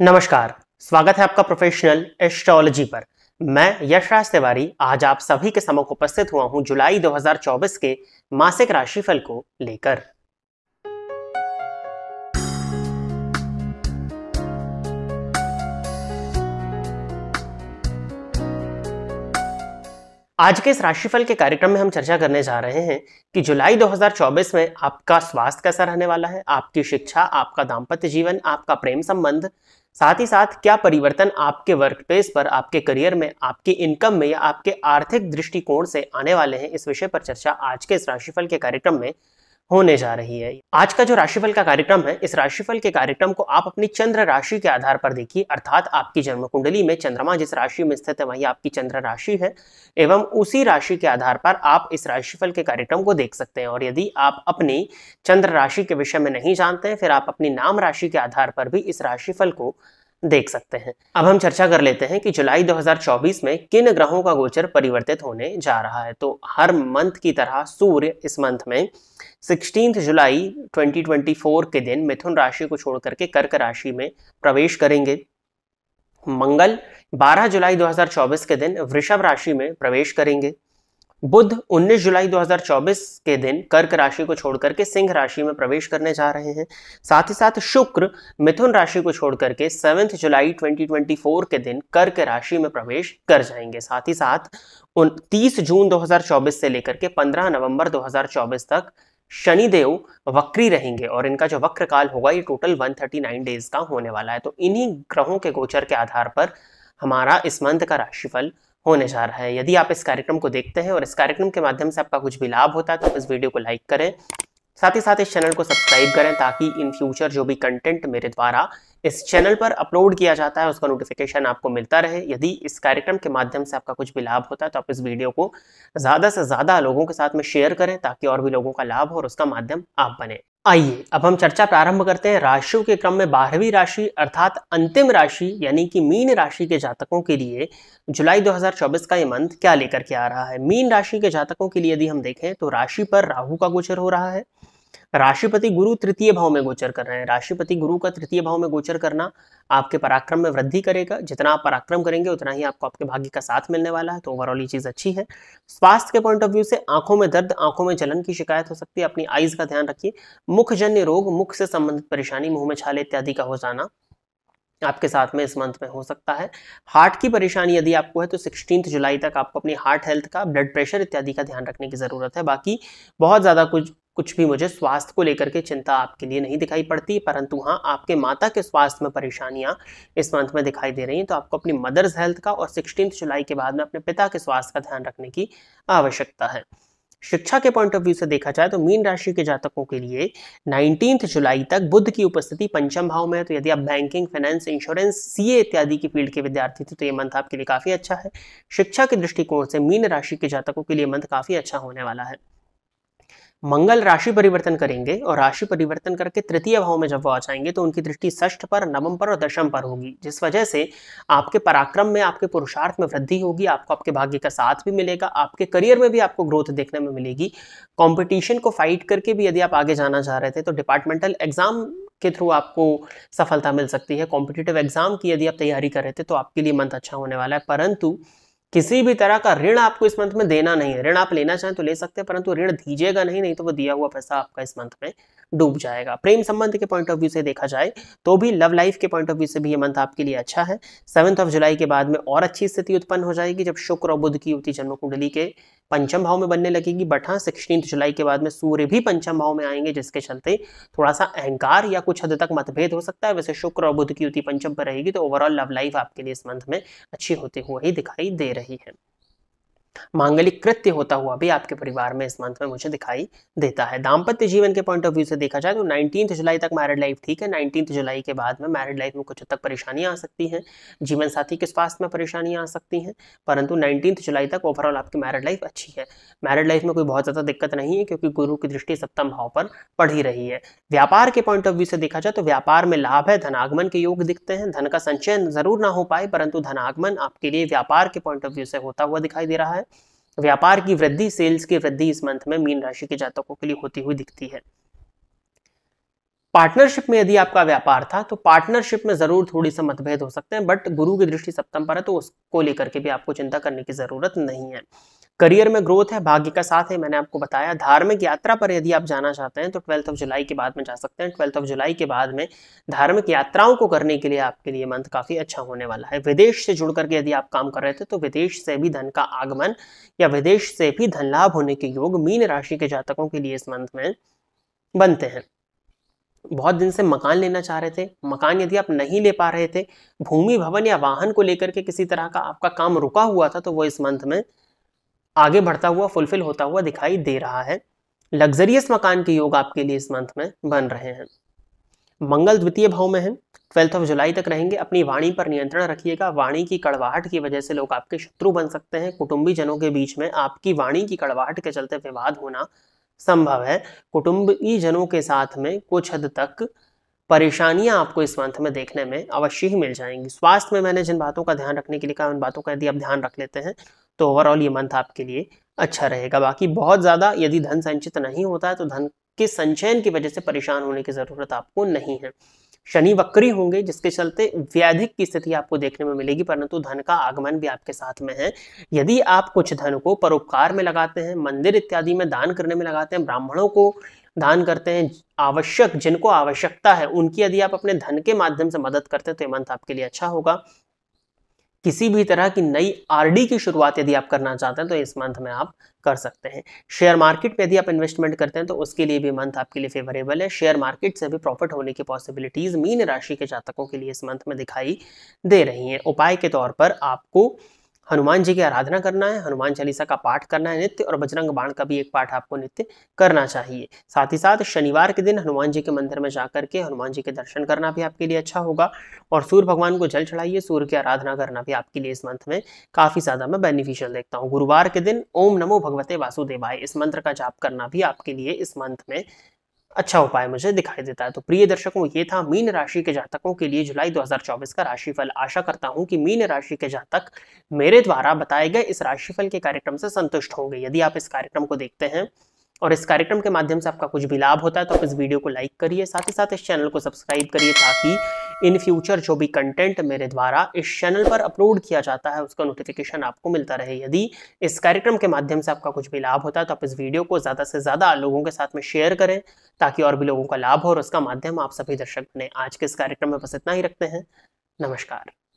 नमस्कार स्वागत है आपका प्रोफेशनल एस्ट्रोलॉजी पर मैं यशराज तिवारी आज आप सभी के समक्ष उपस्थित हुआ हूं जुलाई 2024 के मासिक राशिफल को लेकर आज के इस राशिफल के कार्यक्रम में हम चर्चा करने जा रहे हैं कि जुलाई 2024 में आपका स्वास्थ्य कैसा रहने वाला है आपकी शिक्षा आपका दाम्पत्य जीवन आपका प्रेम संबंध साथ ही साथ क्या परिवर्तन आपके वर्क प्लेस पर आपके करियर में आपकी इनकम में या आपके आर्थिक दृष्टिकोण से आने वाले हैं इस विषय पर चर्चा आज के इस राशिफल के कार्यक्रम में होने जा रही है आज का जो राशिफल का कार्यक्रम है इस राशिफल के कार्यक्रम को आप अपनी चंद्र राशि के आधार पर देखिए अर्थात आपकी जन्म कुंडली में चंद्रमा जिस राशि में स्थित है वही आपकी चंद्र राशि है एवं उसी राशि के आधार पर आप इस राशिफल के कार्यक्रम को देख सकते हैं और यदि आप अपनी चंद्र राशि के विषय में नहीं जानते फिर आप अपनी नाम राशि के आधार पर भी इस राशिफल को देख सकते हैं अब हम चर्चा कर लेते हैं कि जुलाई 2024 में किन ग्रहों का गोचर परिवर्तित होने जा रहा है तो हर मंथ की तरह सूर्य इस मंथ में सिक्सटीन जुलाई 2024 के दिन मिथुन राशि को छोड़ करके कर्क राशि में प्रवेश करेंगे मंगल 12 जुलाई 2024 के दिन वृषभ राशि में प्रवेश करेंगे बुद्ध 19 जुलाई 2024 के दिन कर्क राशि को छोड़कर के सिंह राशि में प्रवेश करने जा रहे हैं साथ ही साथ शुक्र मिथुन राशि को छोड़कर के सेवेंथ जुलाई 2024 के दिन कर्क राशि में प्रवेश कर जाएंगे साथ ही साथ उन तीस जून 2024 से लेकर के 15 नवंबर 2024 तक शनिदेव वक्री रहेंगे और इनका जो वक्र काल होगा ये टोटल 139 डेज का होने वाला है तो इन्हीं ग्रहों के गोचर के आधार पर हमारा इस मंथ का राशिफल होने जा रहा है यदि आप इस कार्यक्रम को देखते हैं और इस कार्यक्रम के माध्यम से आपका कुछ भी लाभ होता है तो आप इस वीडियो को लाइक करें साथ ही साथ इस चैनल को सब्सक्राइब करें ताकि इन फ्यूचर जो भी कंटेंट मेरे द्वारा इस चैनल पर अपलोड किया जाता है उसका नोटिफिकेशन आपको मिलता रहे यदि इस कार्यक्रम के माध्यम से आपका कुछ भी लाभ होता है तो आप इस वीडियो को ज़्यादा से ज़्यादा लोगों के साथ में शेयर करें ताकि और भी लोगों का लाभ हो और उसका माध्यम आप बने आइए अब हम चर्चा प्रारंभ करते हैं राशियों के क्रम में बारहवीं राशि अर्थात अंतिम राशि यानी कि मीन राशि के जातकों के लिए जुलाई 2024 का ये मंथ क्या लेकर के आ रहा है मीन राशि के जातकों के लिए यदि हम देखें तो राशि पर राहु का गोचर हो रहा है राशिपति गुरु तृतीय भाव में गोचर कर रहे हैं राशिपति गुरु का तृतीय भाव में गोचर करना आपके पराक्रम में वृद्धि करेगा जितना आप पराक्रम करेंगे उतना ही आपको आपके भाग्य का साथ मिलने वाला है तो ओवरऑल ये चीज़ अच्छी है स्वास्थ्य के पॉइंट ऑफ व्यू से आंखों में दर्द आंखों में जलन की शिकायत हो सकती है अपनी आईज का ध्यान रखिए मुखजन्य रोग मुख से संबंधित परेशानी मुंह में छाले इत्यादि का हो जाना आपके साथ में इस मंथ में हो सकता है हार्ट की परेशानी यदि आपको है तो सिक्सटीन जुलाई तक आपको अपनी हार्ट हेल्थ का ब्लड प्रेशर इत्यादि का ध्यान रखने की ज़रूरत है बाकी बहुत ज़्यादा कुछ कुछ भी मुझे स्वास्थ्य को लेकर के चिंता आपके लिए नहीं दिखाई पड़ती परंतु हाँ आपके माता के स्वास्थ्य में परेशानियाँ इस मंथ में दिखाई दे रही हैं तो आपको अपनी मदर्स हेल्थ का और सिक्सटीन जुलाई के बाद में अपने पिता के स्वास्थ्य का ध्यान रखने की आवश्यकता है शिक्षा के पॉइंट ऑफ व्यू से देखा जाए तो मीन राशि के जातकों के लिए नाइनटीन जुलाई तक बुद्ध की उपस्थिति पंचम भाव में है तो यदि आप बैंकिंग फाइनेंस इंश्योरेंस सीए इत्यादि की फील्ड के विद्यार्थी थे तो ये मंथ आपके लिए काफ़ी अच्छा है शिक्षा के दृष्टिकोण से मीन राशि के जातकों के लिए मंथ काफ़ी अच्छा होने वाला है मंगल राशि परिवर्तन करेंगे और राशि परिवर्तन करके तृतीय भाव में जब वो आ जाएंगे तो उनकी दृष्टि षष्ठ पर नवम पर और दशम पर होगी जिस वजह से आपके पराक्रम में आपके पुरुषार्थ में वृद्धि होगी आपको आपके भाग्य का साथ भी मिलेगा आपके करियर में भी आपको ग्रोथ देखने में मिलेगी कॉम्पिटिशन को फाइट करके भी यदि आप आगे जाना चाह रहे थे तो डिपार्टमेंटल एग्जाम के थ्रू आपको सफलता मिल सकती है कॉम्पिटेटिव एग्जाम की यदि आप तैयारी कर रहे थे तो आपके लिए मंथ अच्छा होने वाला है परंतु किसी भी तरह का ऋण आपको इस मंथ में देना नहीं है ऋण आप लेना चाहें तो ले सकते हैं परंतु ऋण दीजिएगा नहीं नहीं तो वो दिया हुआ पैसा आपका इस मंथ में डूब जाएगा प्रेम संबंध के पॉइंट ऑफ व्यू से देखा जाए तो भी लव लाइफ के पॉइंट ऑफ व्यू से भी ये मंथ आपके लिए अच्छा है सेवंथ ऑफ जुलाई के बाद में और अच्छी स्थिति उत्पन्न हो जाएगी जब शुक्र और बुद्ध की युति जन्म कुंडली के पंचम भाव में बनने लगेगी बट हाँ सिक्सटीन जुलाई के बाद में सूर्य भी पंचम भाव में आएंगे जिसके चलते थोड़ा सा अहंकार या कुछ हद तक मतभेद हो सकता है वैसे शुक्र और बुद्ध की युति पंचम पर रहेगी तो ओवरऑल लव लाइफ आपके लिए इस मंथ में अच्छी होते हुए ही दिखाई दे रही है मांगलिक कृत्य होता हुआ भी आपके परिवार में इस मंथ में मुझे दिखाई देता है दाम्पत्य जीवन के पॉइंट ऑफ व्यू से देखा जाए तो नाइनटीन जुलाई तक मैरिड लाइफ ठीक है नाइनटीन जुलाई के बाद में मैरिड लाइफ में कुछ हद तक परेशानियां आ सकती हैं जीवन साथी के स्वास्थ्य में परेशानियां आ सकती हैं परंतु नाइनटीन जुलाई तक ओवरऑल आपकी मैरिड लाइफ अच्छी है मैरिड लाइफ में कोई बहुत ज़्यादा दिक्कत नहीं है क्योंकि गुरु की दृष्टि सप्तम भाव पर पढ़ ही रही है व्यापार के पॉइंट ऑफ व्यू से देखा जाए तो व्यापार में लाभ है धनागमन के योग दिखते हैं धन का संचयन जरूर ना हो पाए परंतु धनागमन आपके लिए व्यापार के पॉइंट ऑफ व्यू से होता हुआ दिखाई दे रहा है व्यापार की वृद्धि सेल्स की वृद्धि इस मंथ में मीन राशि के जातकों के लिए होती हुई दिखती है पार्टनरशिप में यदि आपका व्यापार था तो पार्टनरशिप में जरूर थोड़ी सा मतभेद हो सकते हैं बट गुरु की दृष्टि सप्तम पर है तो उसको लेकर के भी आपको चिंता करने की जरूरत नहीं है करियर में ग्रोथ है भाग्य का साथ है मैंने आपको बताया धार्मिक यात्रा पर यदि आप जाना चाहते हैं तो ट्वेल्थ ऑफ जुलाई के बाद में जा सकते हैं ट्वेल्थ ऑफ जुलाई के बाद में धार्मिक यात्राओं को करने के लिए आपके लिए मंथ काफ़ी अच्छा होने वाला है विदेश से जुड़ करके यदि आप काम कर रहे थे तो विदेश से भी धन का आगमन या विदेश से भी धन लाभ होने के योग मीन राशि के जातकों के लिए इस मंथ में बनते हैं बहुत दिन से मकान लेना चाह रहे थे मकान यदि आप नहीं ले पा रहे थे भूमि भवन या वाहन को लेकर के किसी तरह का आपका काम रुका हुआ था तो वो इस मंथ में आगे बढ़ता हुआ फुलफिल होता हुआ दिखाई दे रहा है लग्जरियस मकान के योग आपके लिए इस मंथ में बन रहे हैं मंगल द्वितीय भाव में है ट्वेल्थ ऑफ जुलाई तक रहेंगे अपनी वाणी पर नियंत्रण रखिएगा वाणी की कड़वाहट की वजह से लोग आपके शत्रु बन सकते हैं कुटुंबी जनों के बीच में आपकी वाणी की कड़वाहट के चलते विवाद होना संभव है कुटुंबी जनों के साथ में कुछ हद तक परेशानियां आपको इस मंथ में देखने में अवश्य ही मिल जाएंगी स्वास्थ्य में मैंने जिन बातों का ध्यान रखने के लिए कहा उन बातों का यदि आप ध्यान रख लेते हैं तो ओवरऑल ये मंथ आपके लिए अच्छा रहेगा बाकी बहुत ज़्यादा यदि धन संचित नहीं होता है तो धन के संचयन की वजह से परेशान होने की ज़रूरत आपको नहीं है शनि वक्री होंगे जिसके चलते व्याधिक की स्थिति आपको देखने में मिलेगी परंतु धन का आगमन भी आपके साथ में है यदि आप कुछ धन को परोपकार में लगाते हैं मंदिर इत्यादि में दान करने में लगाते हैं ब्राह्मणों को दान करते हैं आवश्यक जिनको आवश्यकता है उनकी यदि आप अपने धन के माध्यम से मदद करते हैं तो ये मंथ आपके लिए अच्छा होगा किसी भी तरह की नई आरडी की शुरुआत यदि आप करना चाहते हैं तो इस मंथ में आप कर सकते हैं शेयर मार्केट में यदि आप इन्वेस्टमेंट करते हैं तो उसके लिए भी मंथ आपके लिए फेवरेबल है शेयर मार्केट से भी प्रॉफिट होने की पॉसिबिलिटीज मीन राशि के जातकों के लिए इस मंथ में दिखाई दे रही हैं उपाय के तौर पर आपको हनुमान जी की आराधना करना है हनुमान चालीसा का पाठ करना है नित्य और बजरंग बाण का भी एक पाठ आपको नित्य करना चाहिए साथ ही साथ शनिवार के दिन हनुमान जी के मंदिर में जा करके हनुमान जी के दर्शन करना भी आपके लिए अच्छा होगा और सूर्य भगवान को जल चढ़ाइए सूर्य की आराधना करना भी आपके लिए इस मंथ में काफ़ी ज़्यादा मैं बेनिफिशियल देखता हूँ गुरुवार के दिन ओम नमो भगवते वासुदेवाय इस मंत्र का जाप करना भी आपके लिए इस मंथ में अच्छा उपाय मुझे दिखाई देता है तो प्रिय दर्शकों ये था मीन राशि के जातकों के लिए जुलाई 2024 का राशिफल आशा करता हूँ कि मीन राशि के जातक मेरे द्वारा बताए गए इस राशिफल के कार्यक्रम से संतुष्ट होंगे यदि आप इस कार्यक्रम को देखते हैं और इस कार्यक्रम के माध्यम से आपका कुछ भी लाभ होता है तो आप इस वीडियो को लाइक करिए साथ ही साथ इस चैनल को सब्सक्राइब करिए ताकि इन फ्यूचर जो भी कंटेंट मेरे द्वारा इस चैनल पर अपलोड किया जाता है उसका नोटिफिकेशन आपको मिलता रहे यदि इस कार्यक्रम के माध्यम से आपका कुछ भी लाभ होता है तो आप इस वीडियो को ज़्यादा से ज़्यादा लोगों के साथ में शेयर करें ताकि और भी लोगों का लाभ हो और उसका माध्यम आप सभी दर्शक बने आज के इस कार्यक्रम में बस इतना ही रखते हैं नमस्कार